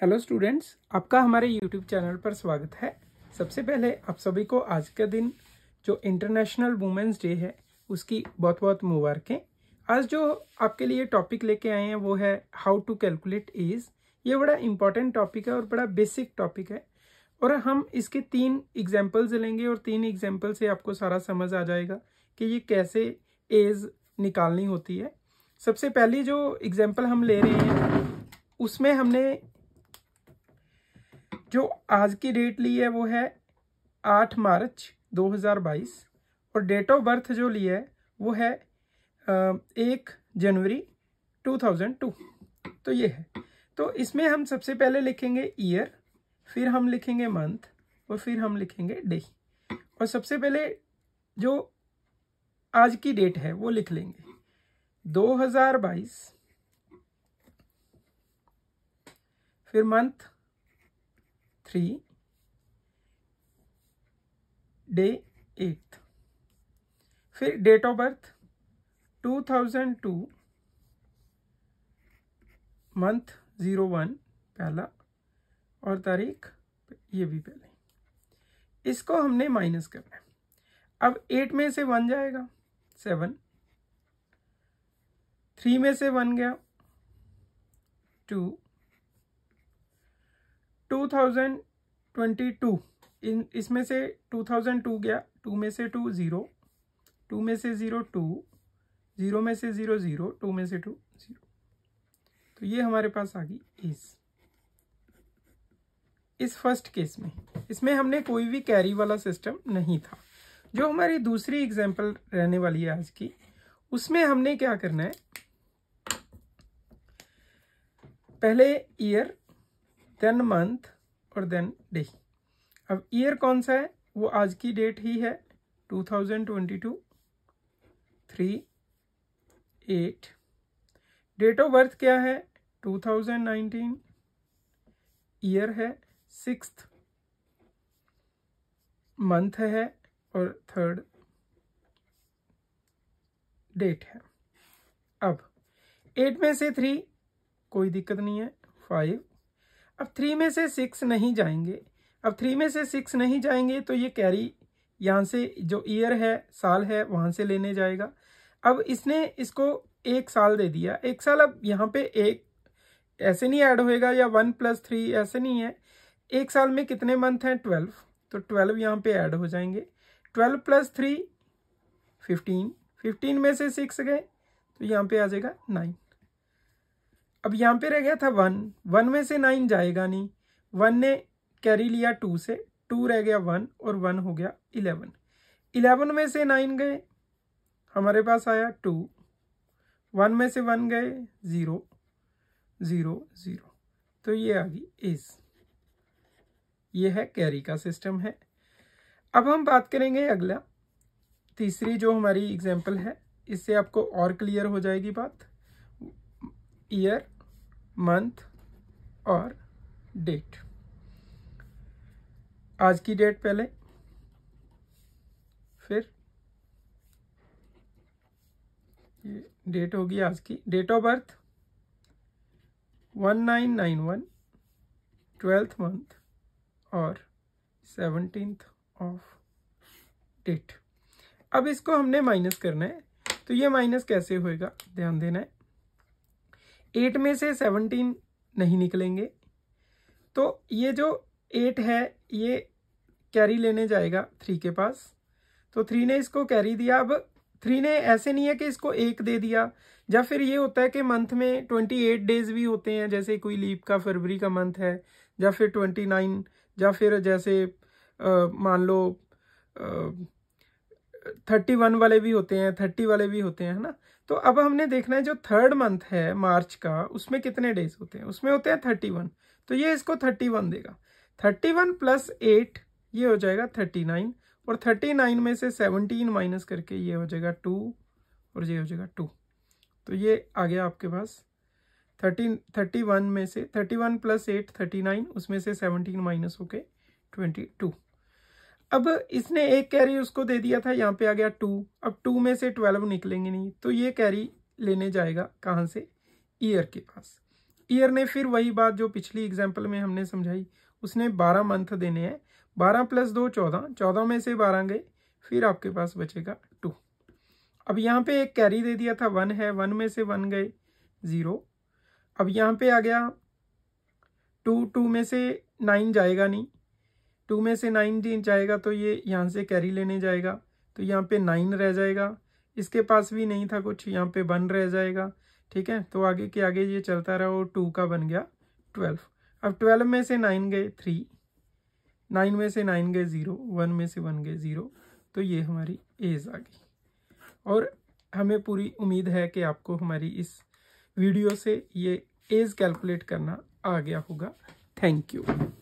hello students आपका हमारे YouTube channel पर स्वागत है सबसे पहले आप सभी को आज का दिन जो इंटरनेशनल वुमेंस डे है उसकी बहुत बहुत मुबारकें आज जो आपके लिए टॉपिक लेके आए हैं वो है हाउ टू कैलकुलेट एज ये बड़ा इम्पॉर्टेंट टॉपिक है और बड़ा बेसिक टॉपिक है और हम इसके तीन एग्जाम्पल्स लेंगे और तीन एग्जाम्पल से आपको सारा समझ आ जाएगा कि ये कैसे एज निकालनी होती है सबसे पहली जो एग्जाम्पल हम ले रहे हैं उसमें हमने जो आज की डेट ली है वो है आठ मार्च 2022 और डेट ऑफ बर्थ जो ली है वो है एक जनवरी 2002 तो ये है तो इसमें हम सबसे पहले लिखेंगे ईयर फिर हम लिखेंगे मंथ और फिर हम लिखेंगे डे और सबसे पहले जो आज की डेट है वो लिख लेंगे 2022 फिर मंथ थ्री डे एट्थ फिर date of birth two thousand two month zero one पहला और तारीख ये भी पहले इसको हमने माइनस करना है अब एट में से वन जाएगा सेवन थ्री में से वन गया टू 2022 इन इसमें से 2002 गया टू में से टू ज़ीरो टू में से ज़ीरो टू ज़ीरो में से ज़ीरो ज़ीरो टू में से टू ज़ीरो तो ये हमारे पास आ गई इस इस फर्स्ट केस में इसमें हमने कोई भी कैरी वाला सिस्टम नहीं था जो हमारी दूसरी एग्जाम्पल रहने वाली है आज की उसमें हमने क्या करना है पहले ईयर देन मंथ और देन डे अब ईयर कौन सा है वो आज की डेट ही है 2022 three eight date of birth क्या है 2019 ईयर है सिक्स मंथ है और थर्ड डेट है अब एट में से थ्री कोई दिक्कत नहीं है फाइव अब थ्री में से सिक्स नहीं जाएंगे अब थ्री में से सिक्स नहीं जाएंगे तो ये कैरी यहाँ से जो ईयर है साल है वहाँ से लेने जाएगा अब इसने इसको एक साल दे दिया एक साल अब यहाँ पे एक ऐसे नहीं ऐड होएगा या वन प्लस थ्री ऐसे नहीं है एक साल में कितने मंथ हैं ट्वेल्व तो ट्वेल्व यहाँ पे ऐड हो जाएंगे twelve plus three fifteen fifteen में से सिक्स गए तो यहाँ पे आ जाएगा नाइन अब यहाँ पे रह गया था वन वन में से नाइन जाएगा नहीं वन ने कैरी लिया टू से टू रह गया वन और वन हो गया इलेवन इलेवन में से नाइन गए हमारे पास आया टू वन में से वन गए ज़ीरो ज़ीरो ज़ीरो तो ये आ गई एस ये है कैरी का सिस्टम है अब हम बात करेंगे अगला तीसरी जो हमारी एग्जाम्पल है इससे आपको और क्लियर हो जाएगी बात ईयर मंथ और डेट आज की डेट पहले फिर ये डेट होगी आज की date of birth one nine nine one twelfth month और सेवनटीन्थ ऑफ डेट अब इसको हमने माइनस करना है तो ये माइनस कैसे होएगा ध्यान देना है एट में से सेवनटीन नहीं निकलेंगे तो ये जो एट है ये कैरी लेने जाएगा थ्री के पास तो थ्री ने इसको कैरी दिया अब थ्री ने ऐसे नहीं है कि इसको एक दे दिया या फिर ये होता है कि मंथ में ट्वेंटी एट डेज भी होते हैं जैसे कोई लीप का फरवरी का मंथ है या फिर ट्वेंटी नाइन या फिर जैसे मान लो थर्टी वन वाले भी होते हैं थर्टी वाले भी होते हैं है ना तो अब हमने देखना है जो थर्ड मंथ है मार्च का उसमें कितने डेज होते हैं उसमें होते हैं थर्टी वन तो ये इसको थर्टी वन देगा थर्टी वन प्लस एट ये हो जाएगा थर्टी नाइन और थर्टी नाइन में से सेवनटीन माइनस करके ये हो जाएगा टू और ये हो जाएगा टू तो ये आ गया आपके पास थर्टी थर्टी वन में से thirty one plus eight thirty nine उसमें से सेवनटीन माइनस होके ट्वेंटी टू अब इसने एक कैरी उसको दे दिया था यहाँ पे आ गया टू अब टू में से ट्वेल्व निकलेंगे नहीं तो ये कैरी लेने जाएगा कहाँ से ईयर के पास ईयर ने फिर वही बात जो पिछली एग्जाम्पल में हमने समझाई उसने बारह मंथ देने हैं बारह प्लस दो चौदह चौदह में से बारह गए फिर आपके पास बचेगा टू अब यहाँ पे एक कैरी दे दिया था वन है वन में से वन गए ज़ीरो अब यहाँ पे आ गया टू टू में से नाइन जाएगा नहीं टू में से नाइन इंच जाएगा तो ये यहाँ से कैरी लेने जाएगा तो यहाँ पे नाइन रह जाएगा इसके पास भी नहीं था कुछ यहाँ पे वन रह जाएगा ठीक है तो आगे के आगे ये चलता रहा और टू का बन गया ट्वेल्व अब ट्वेल्व में से नाइन गए थ्री नाइन में से नाइन गए ज़ीरो वन में से वन गए ज़ीरो तो ये हमारी एज आ गई और हमें पूरी उम्मीद है कि आपको हमारी इस वीडियो से ये एज कैलकुलेट करना आ गया होगा थैंक यू